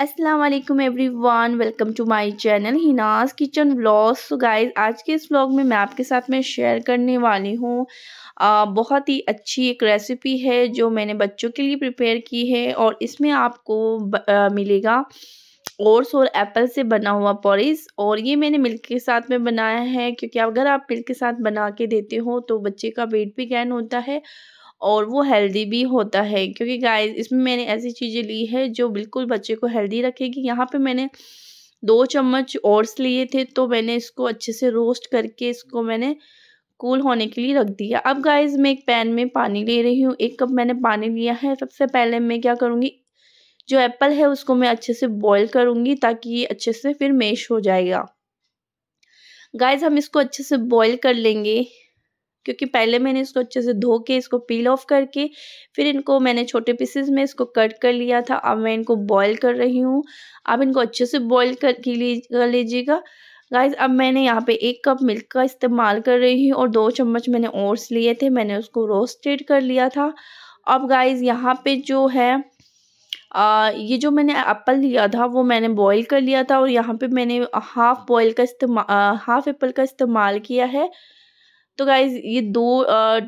अस्सलाम वालेकुम everyone welcome to my channel Hina's kitchen vlogs so guys आज के इस व्लॉग में मैं आपके साथ में शेयर करने वाली हूँ बहुत ही अच्छी एक रेसिपी है जो मैंने बच्चों के लिए प्रिपेयर की है और इसमें आपको ब, आ, मिलेगा ओट्स और एप्पल से बना हुआ पॉरिस और ये मैंने मिल्क के साथ में बनाया है क्योंकि अगर आप मिल्क के साथ बना के देते हो तो बच्चे का वेट भी गैन होता है और वो हेल्दी भी होता है क्योंकि गाय इसमें मैंने ऐसी चीज़ें ली है जो बिल्कुल बच्चे को हेल्दी रखेगी यहाँ पे मैंने दो चम्मच ओट्स लिए थे तो मैंने इसको अच्छे से रोस्ट करके इसको मैंने कूल होने के लिए रख दिया अब गाइज मैं एक पैन में पानी ले रही हूँ एक कप मैंने पानी लिया है सबसे पहले मैं क्या करूँगी जो एप्पल है उसको मैं अच्छे से बॉईल करूँगी ताकि ये अच्छे से फिर मेश हो जाएगा गाइज हम इसको अच्छे से बॉईल कर लेंगे क्योंकि पहले मैंने इसको अच्छे से धो के इसको पील ऑफ करके फिर इनको मैंने छोटे पीसेस में इसको कट कर लिया था अब मैं इनको बॉईल कर रही हूँ आप इनको अच्छे से बॉईल कर लीजिएगा गाइज अब मैंने यहाँ पे एक कप मिल्क का इस्तेमाल कर रही हूँ और दो चम्मच मैंने ओट्स लिए थे मैंने उसको रोस्टेड कर लिया था अब गाइज यहाँ पे जो है आ, ये जो मैंने एप्पल लिया था वो मैंने बॉईल कर लिया था और यहाँ पे मैंने हाफ़ बॉईल का इस्तेमाल हाफ़ एप्पल का इस्तेमाल किया है तो गाइज़ ये दो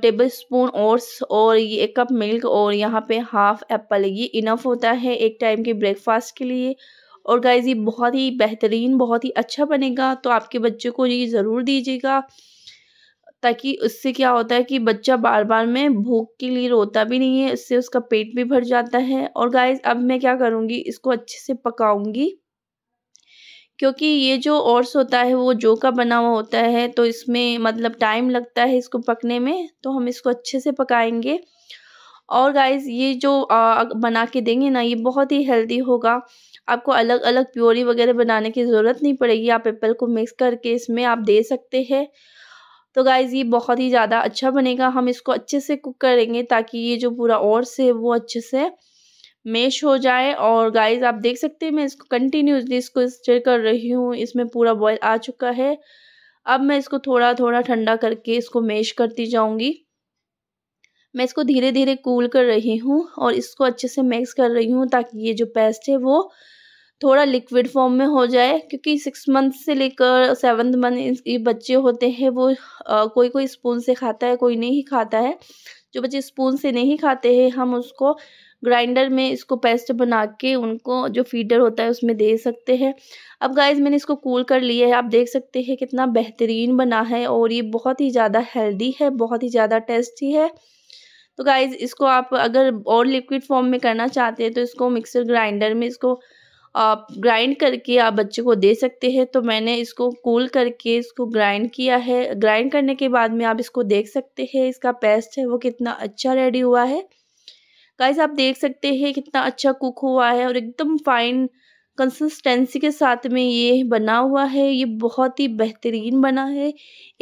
टेबल स्पून ओट्स और ये एक कप मिल्क और यहाँ पे हाफ एप्पल ये इनफ होता है एक टाइम के ब्रेकफास्ट के लिए और गाइज़ ये बहुत ही बेहतरीन बहुत ही अच्छा बनेगा तो आपके बच्चे को ये ज़रूर दीजिएगा ताकि उससे क्या होता है कि बच्चा बार बार में भूख के लिए रोता भी नहीं है उससे उसका पेट भी भर जाता है और गाइज़ अब मैं क्या करूँगी इसको अच्छे से पकाऊँगी क्योंकि ये जो ओट्स होता है वो जो का बना हुआ होता है तो इसमें मतलब टाइम लगता है इसको पकने में तो हम इसको अच्छे से पकाएंगे और गाइस ये जो बना के देंगे ना ये बहुत ही हेल्दी होगा आपको अलग अलग प्योरी वगैरह बनाने की ज़रूरत नहीं पड़ेगी आप एप्पल को मिक्स करके इसमें आप दे सकते हैं तो गाइज़ ये बहुत ही ज़्यादा अच्छा बनेगा हम इसको अच्छे से कुक करेंगे ताकि ये जो पूरा ओट्स है वो अच्छे से मेश हो जाए और गाइस आप देख सकते हैं मैं इसको कंटिन्यूसली इसको स्टिर कर रही हूँ इसमें पूरा बॉयल आ चुका है अब मैं इसको थोड़ा थोड़ा ठंडा करके इसको मेश करती जाऊँगी मैं इसको धीरे धीरे कूल कर रही हूँ और इसको अच्छे से मिक्स कर रही हूँ ताकि ये जो पेस्ट है वो थोड़ा लिक्विड फॉर्म में हो जाए क्योंकि सिक्स मंथ से लेकर सेवन्थ मंथ ये बच्चे होते हैं वो आ, कोई कोई स्पून से खाता है कोई नहीं खाता है जो बच्चे स्पून से नहीं खाते हैं हम उसको ग्राइंडर में इसको पेस्ट बना के उनको जो फीडर होता है उसमें दे सकते हैं अब गाइज मैंने इसको कूल कर लिया है आप देख सकते हैं कितना बेहतरीन बना है और ये बहुत ही ज़्यादा हेल्दी है बहुत ही ज़्यादा टेस्टी है तो गाइज़ इसको आप अगर और लिक्विड फॉर्म में करना चाहते हैं तो इसको मिक्सर ग्राइंडर में इसको आप ग्राइंड करके आप बच्चे को दे सकते हैं तो मैंने इसको कूल करके इसको ग्राइंड किया है ग्राइंड करने के बाद में आप इसको देख सकते हैं इसका पेस्ट है वो कितना अच्छा रेडी हुआ है गाइस आप देख सकते हैं कितना अच्छा कुक हुआ है और एकदम फाइन कंसिस्टेंसी के साथ में ये बना हुआ है ये बहुत ही बेहतरीन बना है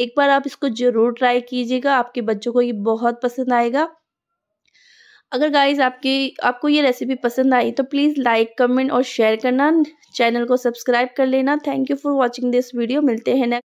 एक बार आप इसको ज़रूर ट्राई कीजिएगा आपके बच्चों को ये बहुत पसंद आएगा अगर गाइज आपकी आपको ये रेसिपी पसंद आई तो प्लीज़ लाइक कमेंट और शेयर करना चैनल को सब्सक्राइब कर लेना thank you for watching this video मिलते हैं नेक्स्ट